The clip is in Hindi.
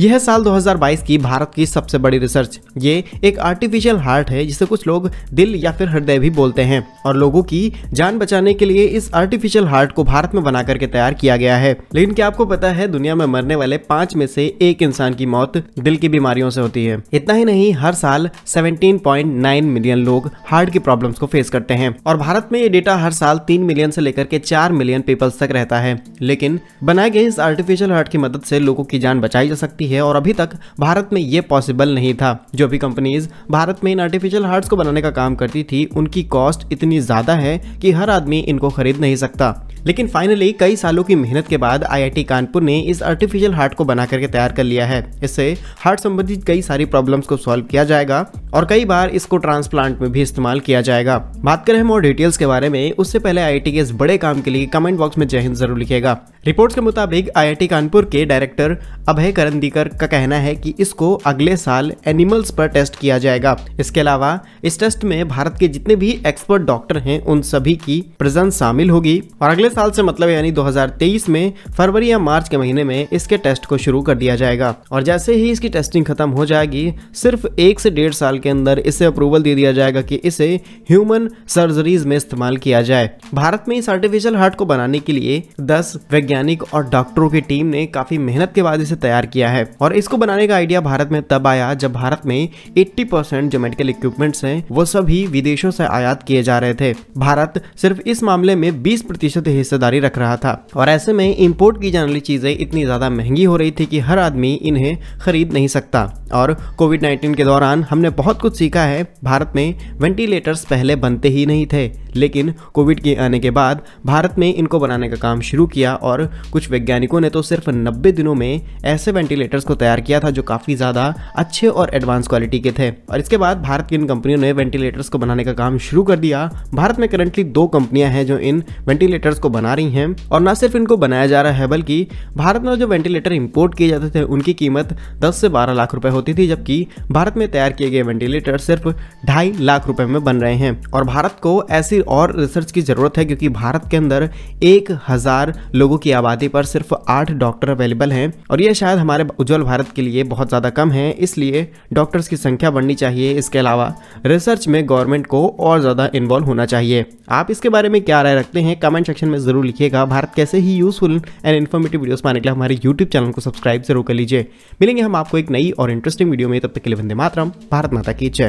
यह साल 2022 की भारत की सबसे बड़ी रिसर्च ये एक आर्टिफिशियल हार्ट है जिसे कुछ लोग दिल या फिर हृदय भी बोलते हैं और लोगों की जान बचाने के लिए इस आर्टिफिशियल हार्ट को भारत में बना करके तैयार किया गया है लेकिन क्या आपको पता है दुनिया में मरने वाले पांच में से एक इंसान की मौत दिल की बीमारियों से होती है इतना ही नहीं हर साल 17.9 मिलियन लोग हार्ट की प्रॉब्लम को फेस करते हैं और भारत में ये डेटा हर साल तीन मिलियन से लेकर के चार मिलियन पीपल्स तक रहता है लेकिन बनाए गए इस आर्टिफिशियल हार्ट की मदद से लोगों की जान बचाई जा सकती है है और अभी तक भारत में ये पॉसिबल नहीं था जो भी कंपनीज भारत में इन आर्टिफिशियल हार्ट्स को बनाने का काम करती थी उनकी कॉस्ट इतनी ज़्यादा है कि हर आदमी इनको खरीद नहीं सकता लेकिन फाइनली कई सालों की मेहनत के बाद आईआईटी कानपुर ने इस आर्टिफिशियल हार्ट को बना करके तैयार कर लिया है इससे हार्ट संबंधित कई सारी प्रॉब्लम्स को सॉल्व किया जाएगा और कई बार इसको ट्रांसप्लांट में भी इस्तेमाल किया जाएगा बात करें हम और डिटेल्स के बारे में उससे पहले आई के इस बड़े काम के लिए कमेंट बॉक्स में जय हिंद जरूर लिखेगा रिपोर्ट के मुताबिक आई कानपुर के डायरेक्टर अभय करंदीकर का कहना है की इसको अगले साल एनिमल्स पर टेस्ट किया जाएगा इसके अलावा इस टेस्ट में भारत के जितने भी एक्सपर्ट डॉक्टर है उन सभी की प्रेजेंस शामिल होगी और अगले अगले साल से मतलब यानी 2023 में फरवरी या मार्च के महीने में इसके टेस्ट को शुरू कर दिया जाएगा और जैसे ही इसकी टेस्टिंग खत्म हो जाएगी सिर्फ एक से डेढ़ साल के अंदर इसे अप्रूवल दे दिया जाएगा कि इसे ह्यूमन सर्जरीज में इस्तेमाल किया जाए भारत में इस आर्टिफिशियल हार्ट को बनाने के लिए दस वैज्ञानिक और डॉक्टरों की टीम ने काफी मेहनत के बाद इसे तैयार किया है और इसको बनाने का आइडिया भारत में तब आया जब भारत में एट्टी परसेंट जो मेडिकल इक्विपमेंट्स हैं वो सभी विदेशों से आयात किए जा रहे थे भारत सिर्फ इस मामले में बीस प्रतिशत हिस्सेदारी रख रहा था और ऐसे में इम्पोर्ट की जाने वाली चीज़ें इतनी ज़्यादा महंगी हो रही थी कि हर आदमी इन्हें खरीद नहीं सकता और कोविड 19 के दौरान हमने बहुत कुछ सीखा है भारत में वेंटिलेटर्स पहले बनते ही नहीं थे लेकिन कोविड के आने के बाद भारत में इनको बनाने का काम शुरू किया और कुछ वैज्ञानिकों ने तो सिर्फ 90 दिनों में ऐसे वेंटिलेटर्स को तैयार किया था जो काफ़ी ज़्यादा अच्छे और एडवांस क्वालिटी के थे और इसके बाद भारत की इन कंपनियों ने वेंटिलेटर्स को बनाने का काम शुरू कर दिया भारत में करंटली दो कंपनियां हैं जो इन वेंटिलेटर्स को बना रही हैं और न सिर्फ इनको बनाया जा रहा है बल्कि भारत में जो वेंटिलेटर इम्पोर्ट किए जाते थे उनकी कीमत दस से बारह लाख रुपये होती थी जबकि भारत में तैयार किए गए वेंटिलेटर सिर्फ ढाई लाख रुपये में बन रहे हैं और भारत को ऐसी और रिसर्च की ज़रूरत है क्योंकि भारत के अंदर एक हज़ार लोगों की आबादी पर सिर्फ आठ डॉक्टर अवेलेबल हैं और ये शायद हमारे उज्ज्वल भारत के लिए बहुत ज़्यादा कम है इसलिए डॉक्टर्स की संख्या बढ़नी चाहिए इसके अलावा रिसर्च में गवर्नमेंट को और ज़्यादा इन्वॉल्व होना चाहिए आप इसके बारे में क्या राय रखते हैं कमेंट सेक्शन में ज़रूर लिखिएगा भारत कैसे ही यूजफुल एंड इन्फॉर्मेटिव वीडियोस पाने के लिए हमारे यूट्यूब चैनल को सब्सक्राइब जरूर कर लीजिए मिलेंगे हम आपको एक नई और इंटरेस्टिंग वीडियो में तब तक के लिए वंदे मातरम भारत माता की जय